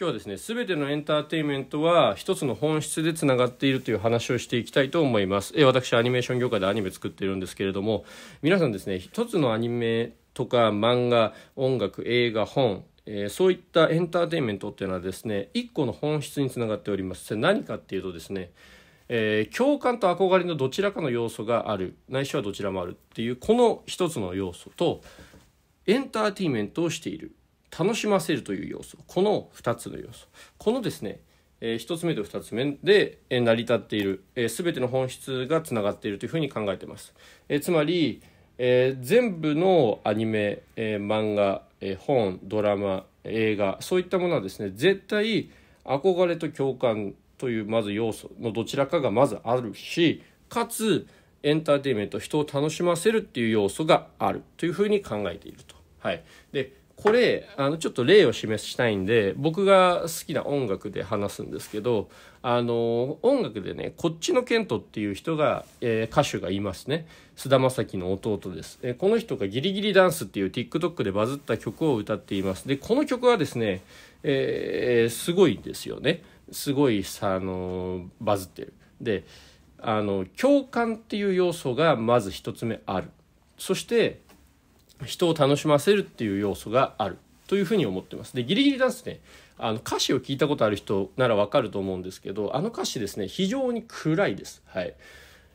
今日はですね全てのエンターテインメントは一つの本質でつながっているという話をしていきたいと思いますえ私アニメーション業界でアニメ作ってるんですけれども皆さんですね一つのアニメとか漫画音楽映画本えそういったエンターテインメントっていうのはですね一個の本質につながっておりますそれ何かっていうとですねえー、共感と憧れのどちらかの要素があるないしはどちらもあるっていうこの一つの要素とエンターテインメントをしている楽しませるという要素この2つの要素このですね、えー、1つ目と2つ目で、成り立っている、えー、全ての本質がつながっているというふうに考えてます、えー、つまり、えー、全部のアニメ、えー、漫画、えー、本ドラマ映画そういったものはですね絶対憧れと共感というまず要素のどちらかがまずあるしかつエンターテインメント人を楽しませるっていう要素があるというふうに考えていると。はい、でこれあのちょっと例を示したいんで僕が好きな音楽で話すんですけどあの音楽でねこっちのケントっていう人が、えー、歌手がいますね菅田将暉の弟です、えー、この人が「ギリギリダンス」っていう TikTok でバズった曲を歌っていますでこの曲はですね、えー、すごいですよねすごいさあのバズってるであの共感っていう要素がまず1つ目あるそして人を楽しませるっていう要素があるというふうに思ってます。でギリギリダンスねあの歌詞を聞いたことある人ならわかると思うんですけどあの歌詞ですね非常に暗いです。はい、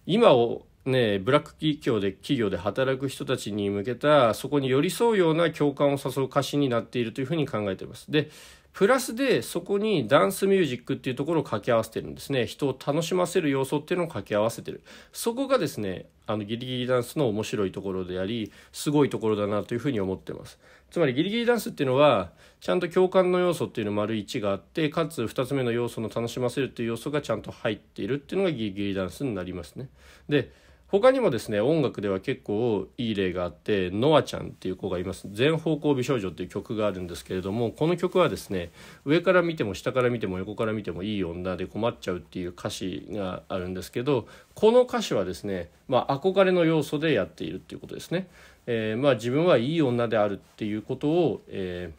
今をね、ブラック企業で企業で働く人たちに向けたそこに寄り添うような共感を誘う歌詞になっているというふうに考えています。でプラスでそこにダンスミュージックっていうところを掛け合わせてるんですね人を楽しませる要素っていうのを掛け合わせてるそこがですねあのギリギリダンスの面白いところでありすごいところだなというふうに思ってますつまりギリギリダンスっていうのはちゃんと共感の要素っていうの丸1があってかつ2つ目の要素の楽しませるっていう要素がちゃんと入っているっていうのがギリギリダンスになりますねで他にもですね音楽では結構いい例があってノアちゃんっていう子がいます「全方向美少女」っていう曲があるんですけれどもこの曲はですね上から見ても下から見ても横から見てもいい女で困っちゃうっていう歌詞があるんですけどこの歌詞はですね、まあ、憧れの要素でやっているっていうことですね。えー、まあ、自分はいい女であるっていうことを、え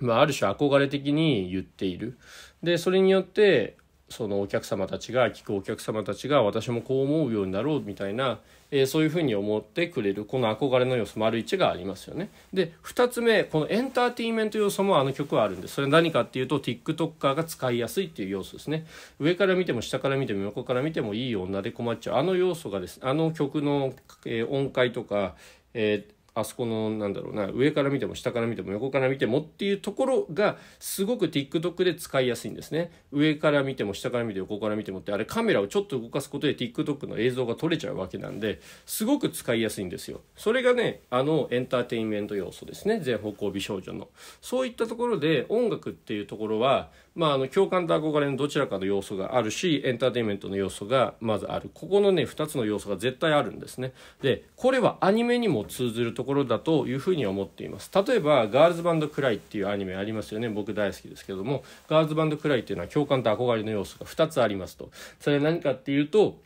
ーまあ、ある種憧れ的に言っているでそれによってそのお客様たちが聞くお客様たちが私もこう思うようになろうみたいな、えー、そういうふうに思ってくれるこの憧れの要素丸1がありますよね。で2つ目このエンターテインメント要素もあの曲はあるんですそれ何かっていうと TikToker が使いやすいっていう要素ですね上から見ても下から見ても横から見てもいい女で困っちゃうあの要素がですあの曲の、えー、音階とか、えーあそこのなんだろうな上から見ても下から見ても横から見てもっていうところがすごく TikTok で使いやすいんですね上から見ても下から見て横から見てもってあれカメラをちょっと動かすことで TikTok の映像が撮れちゃうわけなんですごく使いやすいんですよそれがねあのエンターテインメント要素ですね全方向美少女のそういったところで音楽っていうところはまああの共感と憧れのどちらかの要素があるしエンターテインメントの要素がまずあるここのね2つの要素が絶対あるんですねでこれはアニメにも通ずるとところだというふに思っています例えば「ガールズバンドクライ」っていうアニメありますよね僕大好きですけどもガールズバンドクライっていうのは共感と憧れの要素が2つありますとそれは何かっていうと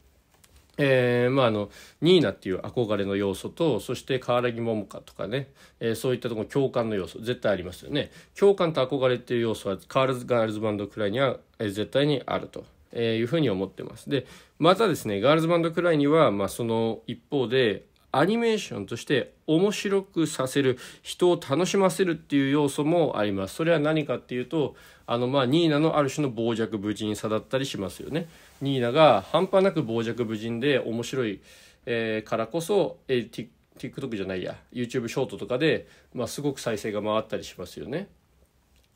えー、まああのニーナっていう憧れの要素とそして河原木桃香とかね、えー、そういったところ共感の要素絶対ありますよね共感と憧れっていう要素はカールズガールズバンドくらいには、えー、絶対にあると。えいうふうに思ってます。で、またですね、ガールズバンドくらいには、まあ、その一方で、アニメーションとして面白くさせる人を楽しませるっていう要素もありますそれは何かっていうとあのまあニーナのある種の傍若無人さだったりしますよねニーナが半端なく傍若無人で面白い、えー、からこそ、えー、TikTok じゃないや YouTube ショートとかで、まあ、すごく再生が回ったりしますよね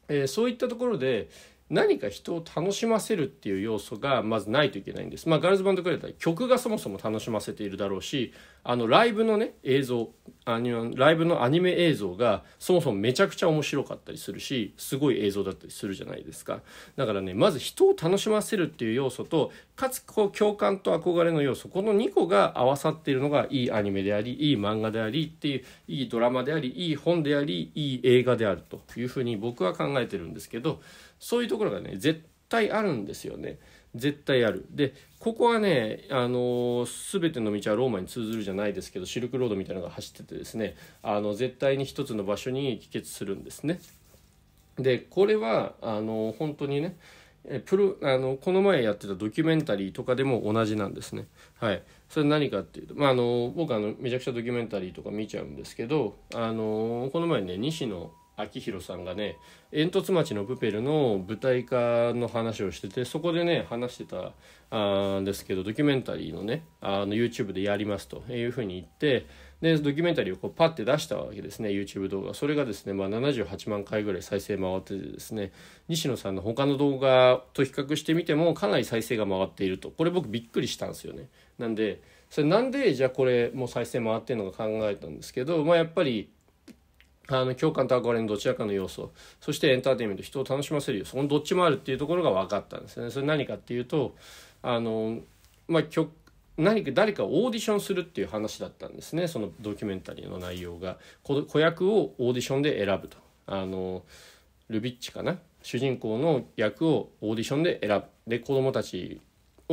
えー、そういったところで何か人を楽しませるっていう要素がまずないといけないんです。まあ、ガールズバンドクラブだったら曲がそもそも楽しませているだろうしあのライブのね映像アニライブのアニメ映像がそもそもめちゃくちゃ面白かったりするしすごい映像だったりするじゃないですかだからねまず人を楽しませるっていう要素とかつこう共感と憧れの要素この2個が合わさっているのがいいアニメでありいい漫画でありっていういいドラマでありいい本でありいい映画であるというふうに僕は考えてるんですけどそういうところがね絶対あるんですよね絶対あるでここはね、あの全ての道はローマに通ずるじゃないですけどシルクロードみたいなのが走っててですねあの絶対に一つの場所に帰結するんですねでこれはあの本当にねプロあのこの前やってたドキュメンタリーとかでも同じなんですね。はい、それ何かっていうと、まあ、あの僕あのめちゃくちゃドキュメンタリーとか見ちゃうんですけどあのこの前ね西野明宏さんがね煙突町のプペルの舞台化の話をしててそこでね話してたあんですけどドキュメンタリーのねあの YouTube でやりますというふうに言ってでドキュメンタリーをこうパッて出したわけですね YouTube 動画それがですね、まあ、78万回ぐらい再生回っててですね西野さんの他の動画と比較してみてもかなり再生が回っているとこれ僕びっくりしたんですよねなんでそれなんでじゃあこれもう再生回ってるのか考えたんですけど、まあ、やっぱりあの共感と憧れのどちらかの要素そしてエンターテインメント人を楽しませるよそこのどっちもあるっていうところが分かったんですよねそれ何かっていうとあのまあ曲何か誰かオーディションするっていう話だったんですねそのドキュメンタリーの内容が子役をオーディションで選ぶとあのルビッチかな主人公の役をオーディションで選ぶで子供たち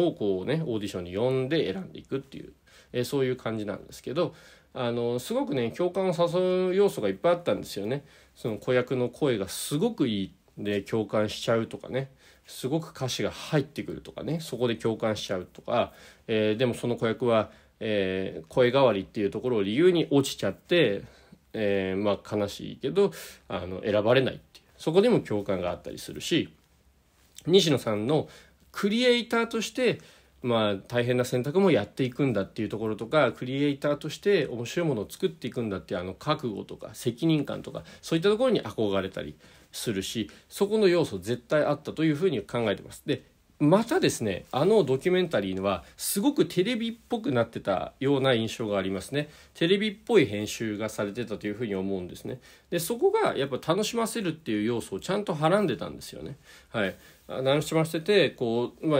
をこうねオーディションに呼んで選んでいくっていう、えー、そういう感じなんですけどあのすごくね共感を誘う要素がいっぱいあったんですよね。その子役の声がすごくいいで共感しちゃうとかねすごく歌詞が入ってくるとかねそこで共感しちゃうとか、えー、でもその子役は、えー、声変わりっていうところを理由に落ちちゃって、えー、まあ悲しいけどあの選ばれないっていうそこでも共感があったりするし西野さんのクリエイターとしてまあ、大変な選択もやっていくんだっていうところとかクリエイターとして面白いものを作っていくんだっていうあの覚悟とか責任感とかそういったところに憧れたりするしそこの要素絶対あったというふうに考えてます。でまたですねあのドキュメンタリーはすごくテレビっぽくなってたような印象がありますねテレビっぽい編集がされてたというふうに思うんですねでそこがやっぱ楽しませるっていう要素をちゃんとはらんでたんですよねはい楽しませてこう、まあ、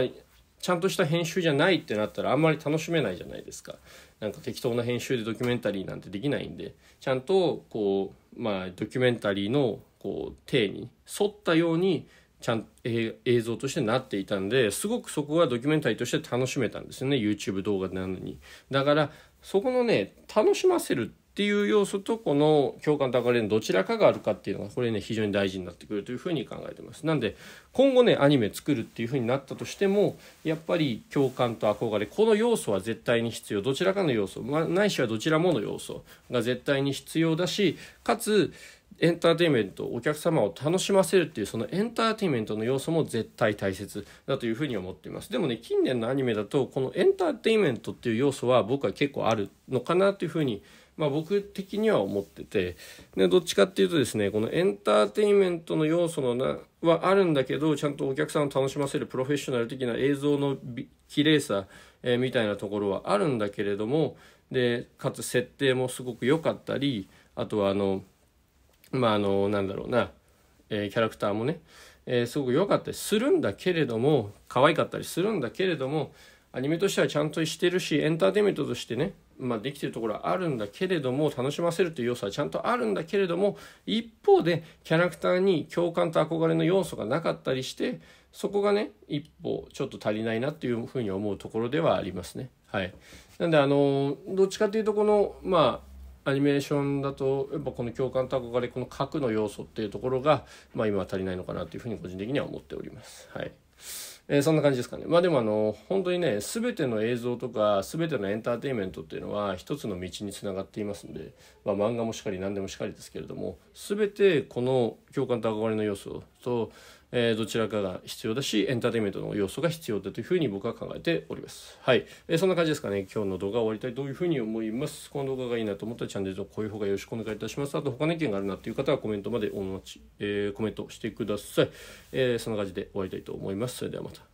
ちゃんとした編集じゃないってなったらあんまり楽しめないじゃないですかなんか適当な編集でドキュメンタリーなんてできないんでちゃんとこうまあドキュメンタリーのこう体に沿ったようにちゃん、え映像としてなっていたんですごくそこがドキュメンタリーとして楽しめたんですよね YouTube 動画なのにだからそこのね楽しませるっていう要素とこの共感と憧れのどちらかがあるかっていうのがこれね非常に大事になってくるというふうに考えてますなんで今後ねアニメ作るっていうふうになったとしてもやっぱり共感と憧れこの要素は絶対に必要どちらかの要素、まあ、ないしはどちらもの要素が絶対に必要だしかつエンターテインメントお客様を楽しませるっていうそのエンターテインメントの要素も絶対大切だというふうに思っていますでもね近年のアニメだとこのエンターテインメントっていう要素は僕は結構あるのかなというふうにまあ、僕的には思っててでどっちかっていうとですねこのエンターテインメントの要素のなはあるんだけどちゃんとお客さんを楽しませるプロフェッショナル的な映像の綺麗さ、えー、みたいなところはあるんだけれどもでかつ設定もすごく良かったりあとはあのまああのなんだろうな、えー、キャラクターもね、えー、すごく良かったりするんだけれども可愛かったりするんだけれどもアニメとしてはちゃんとしてるしエンターテインメントとしてね、まあ、できてるところはあるんだけれども楽しませるという要素はちゃんとあるんだけれども一方でキャラクターに共感と憧れの要素がなかったりしてそこがね一歩ちょっと足りないなっていうふうに思うところではありますね。はい、なんであのどっちかというとこのまあアニメーションだとやっぱこの共感と憧れこの核の要素っていうところが、まあ、今は足りないのかなというふうに個人的には思っております。はいえー、そんな感じですかね。まあでもあの本当にね全ての映像とか全てのエンターテインメントっていうのは一つの道につながっていますので、まあ、漫画もしかり何でもしかりですけれども全てこの共感と憧れの要素とえー、どちらかが必要だしエンターテインメントの要素が必要だというふうに僕は考えておりますはい、えー、そんな感じですかね今日の動画終わりたいというふうに思いますこの動画がいいなと思ったらチャンネル登録、高評価よろしくお願いいたしますあと他の意見があるなという方はコメントまでお待ち、えー、コメントしてください、えそんな感じで終わりたいと思いますそれではまた